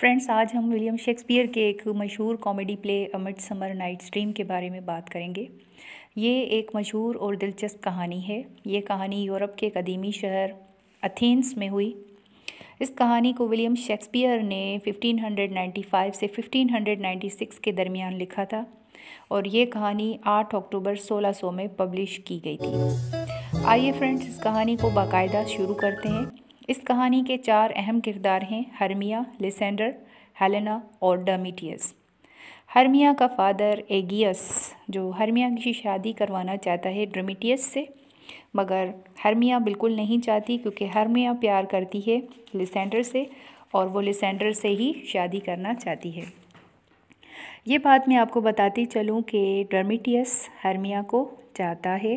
friends आज हम William Shakespeare के एक मशहूर comedy play a midsummer night dream के बारे में बात करेंगे ये एक मशहूर और दिलचस्प कहानी है ये कहानी यूरोप के कदीमी शहर अथेंस में हुई इस कहानी को विलियम शेक्सपियर ने 1595 से 1596 के दरमियान लिखा था और ये कहानी 8 अक्टूबर 1600 में पब्लिश की गई थी आइए फ्रेंड्स इस कहानी को बाकायदा शुरू करते हैं इस कहानी के चार अहम किरदार हैं हर्मिया लिसेंडर हेलेना और डर्मिटियस हर्मिया का फादर एगियस जो हर्मिया की शादी करवाना चाहता है ड्रमिटियस से मगर हर्मिया बिल्कुल नहीं चाहती क्योंकि हर्मिया प्यार करती है लिसेंडर से और वो लिसेंडर से ही शादी करना चाहती है ये बात मैं आपको बताती चलूँ कि ड्रमिटियस हर्मिया को चाहता है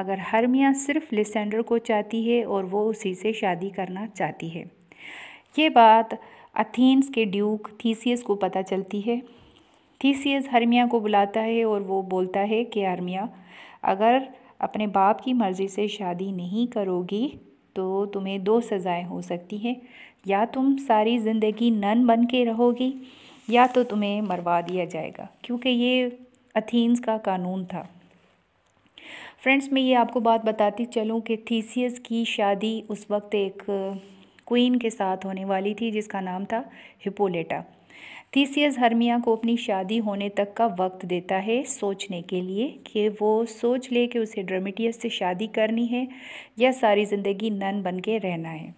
मगर मियाँ सिर्फ लिसेंडर को चाहती है और वो उसी से शादी करना चाहती है ये बात अथीन्स के ड्यूक थीसीस को पता चलती है थीसीस हरमिया को बुलाता है और वो बोलता है कि हरमिया अगर अपने बाप की मर्ज़ी से शादी नहीं करोगी तो तुम्हें दो सज़ाएं हो सकती हैं या तुम सारी ज़िंदगी नन बन के रहोगी या तो तुम्हें मरवा दिया जाएगा क्योंकि ये अथीन्स का कानून था फ्रेंड्स मैं ये आपको बात बताती चलूँ कि थीसीस की शादी उस वक्त एक क्वीन के साथ होने वाली थी जिसका नाम था हिपोलेटा थीसीस हर्मिया को अपनी शादी होने तक का वक्त देता है सोचने के लिए कि वो सोच ले कि उसे ड्रमिटियस से शादी करनी है या सारी ज़िंदगी नन बन के रहना है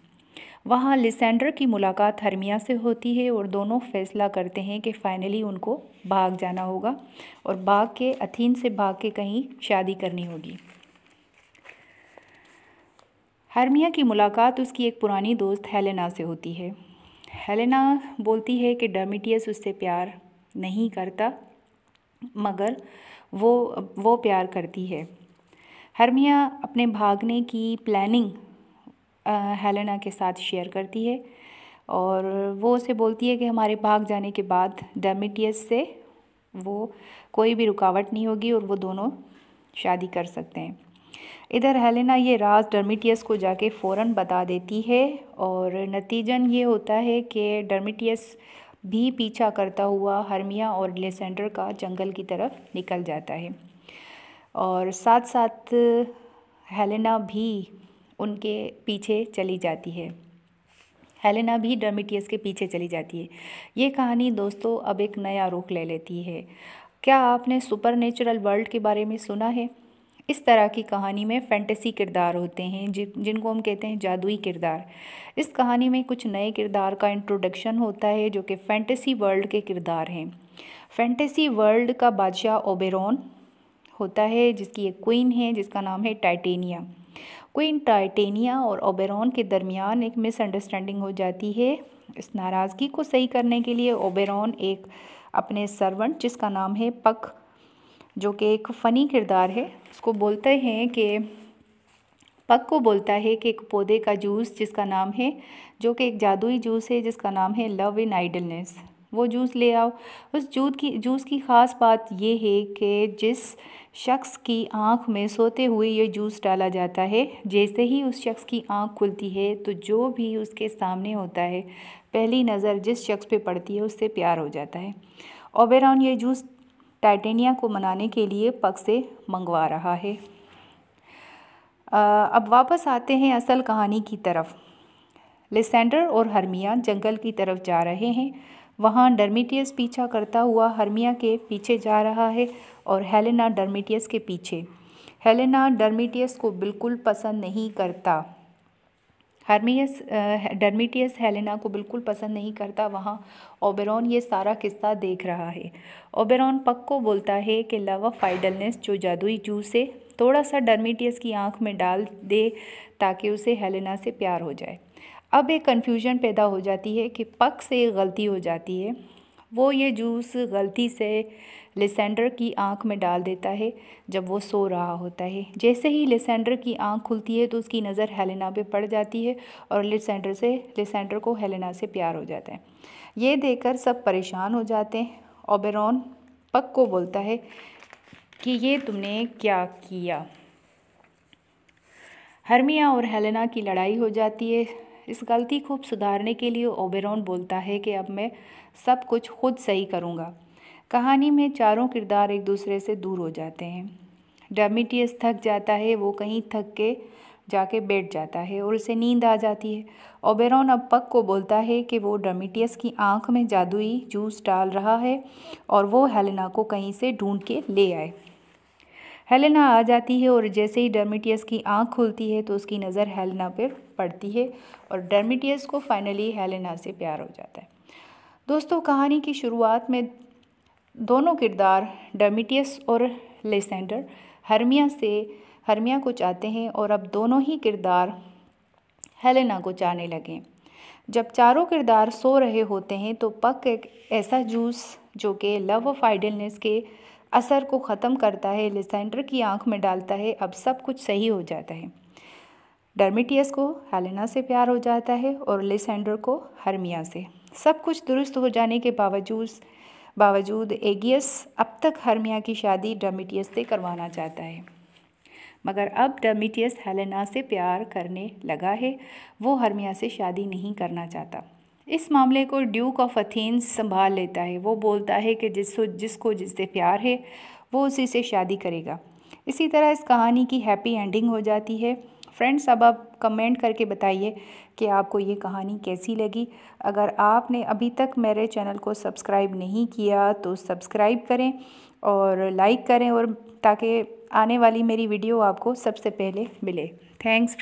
वहाँ लिसेंडर की मुलाकात हरमिया से होती है और दोनों फैसला करते हैं कि फ़ाइनली उनको भाग जाना होगा और भाग के अथीन से भाग के कहीं शादी करनी होगी हरमिया की मुलाकात उसकी एक पुरानी दोस्त हेलेना से होती है हेलेना बोलती है कि डर्मिटियस उससे प्यार नहीं करता मगर वो वो प्यार करती है हरमिया अपने भागने की प्लानिंग हेलेना के साथ शेयर करती है और वो उसे बोलती है कि हमारे भाग जाने के बाद डेमिटियस से वो कोई भी रुकावट नहीं होगी और वो दोनों शादी कर सकते हैं इधर हेलेना ये राज डर्मिटियस को जाके फ़ौर बता देती है और नतीजन ये होता है कि डर्मिटियस भी पीछा करता हुआ हरमिया और लेसेंडर का जंगल की तरफ निकल जाता है और साथ साथ हेलेना भी उनके पीछे चली जाती है हेलेना भी डर्मिटियस के पीछे चली जाती है ये कहानी दोस्तों अब एक नया रुख ले लेती है क्या आपने सुपर नेचुरल वर्ल्ड के बारे में सुना है इस तरह की कहानी में फैंटेसी किरदार होते हैं जिन जिनको हम कहते हैं जादुई किरदार इस कहानी में कुछ नए किरदार का इंट्रोडक्शन होता है जो कि फैंटेसी वर्ल्ड के किरदार हैं फैंटेसी वर्ल्ड का बादशाह ओबेरॉन होता है जिसकी एक क्वीन है जिसका नाम है टाइटेनिया क्वीन टाइटेनिया और ओबेरॉन के दरमियान एक मिसअंडरस्टैंडिंग हो जाती है इस नाराज़गी को सही करने के लिए ओबेरॉन एक अपने सर्वेंट जिसका नाम है पक जो कि एक फ़नी किरदार है उसको बोलते हैं कि पक को बोलता है कि एक पौधे का जूस जिसका नाम है जो कि एक जादुई जूस है जिसका नाम है लव इन आइडलनेस वो जूस ले आओ उस जूत की जूस की ख़ास बात यह है कि जिस शख्स की आँख में सोते हुए ये जूस डाला जाता है जैसे ही उस शख्स की आँख खुलती है तो जो भी उसके सामने होता है पहली नज़र जिस शख्स पे पड़ती है उससे प्यार हो जाता है ओबेरॉन ये जूस टाइटेनिया को मनाने के लिए पग से मंगवा रहा है अब वापस आते हैं असल कहानी की तरफ लिसेंडर और हरमिया जंगल की तरफ जा रहे हैं वहाँ डर्मिटियस पीछा करता हुआ हर्मिया के पीछे जा रहा है और हेलेना डर्मिटियस के पीछे हेलेना डर्मिटियस को बिल्कुल पसंद नहीं करता हर्मियस डर्मिटियस हेलेना को बिल्कुल पसंद नहीं करता वहाँ ओबेरॉन ये सारा किस्सा देख रहा है ओबेरॉन पक को बोलता है कि लव ऑफ फाइडलनेस जो जादुई जू से थोड़ा सा डर्मिटियस की आंख में डाल दे ताकि उसे हेलेना से प्यार हो जाए अब एक कन्फ्यूजन पैदा हो जाती है कि पक से गलती हो जाती है वो ये जूस गलती से लिसेंडर की आंख में डाल देता है जब वो सो रहा होता है जैसे ही लिसेंडर की आंख खुलती है तो उसकी नज़र हेलेना पे पड़ जाती है और लिसेंडर से लिसेंडर को हेलेना से प्यार हो जाता है ये देखकर सब परेशान हो जाते हैं ओबेरॉन पक को बोलता है कि ये तुमने क्या किया हर्मिया और हेलेना की लड़ाई हो जाती है इस गलती को सुधारने के लिए ओबेरॉन बोलता है कि अब मैं सब कुछ खुद सही करूँगा कहानी में चारों किरदार एक दूसरे से दूर हो जाते हैं डर्मिटियस थक जाता है वो कहीं थक के जाके बैठ जाता है और उसे नींद आ जाती है ओबेरॉन अब पक को बोलता है कि वो डर्मिटियस की आंख में जादुई जूस डाल रहा है और वो हेलेना को कहीं से ढूंढ के ले आए हेलेना आ जाती है और जैसे ही डर्मिटियस की आंख खुलती है तो उसकी नज़र हेलेना पर पड़ती है और डर्मिटियस को फाइनली हेलेना से प्यार हो जाता है दोस्तों कहानी की शुरुआत में दोनों किरदार डर्मिटियस और लेसेंडर हर्मिया से हर्मिया को चाहते हैं और अब दोनों ही किरदार हेलेना को चाहने लगे जब चारों किरदार सो रहे होते हैं तो पक एक ऐसा जूस जो कि लव ऑफ आइडलनेस के असर को ख़त्म करता है लिसेंडर की आंख में डालता है अब सब कुछ सही हो जाता है डर्मिटियस को हेलेना से प्यार हो जाता है और लिसेंडर को हरमिया से सब कुछ दुरुस्त हो जाने के बावजूद बावजूद एगियस अब तक हरमिया की शादी डर्मिटियस से करवाना चाहता है मगर अब डमिटियस हेलेना से प्यार करने लगा है वो हरमिया से शादी नहीं करना चाहता इस मामले को ड्यूक ऑफ अथेंस संभाल लेता है वो बोलता है कि जिस जिसको जिससे प्यार है वो उसी से शादी करेगा इसी तरह इस कहानी की हैप्पी एंडिंग हो जाती है फ्रेंड्स अब आप कमेंट करके बताइए कि आपको ये कहानी कैसी लगी अगर आपने अभी तक मेरे चैनल को सब्सक्राइब नहीं किया तो सब्सक्राइब करें और लाइक करें और ताकि आने वाली मेरी वीडियो आपको सबसे पहले मिले थैंक्स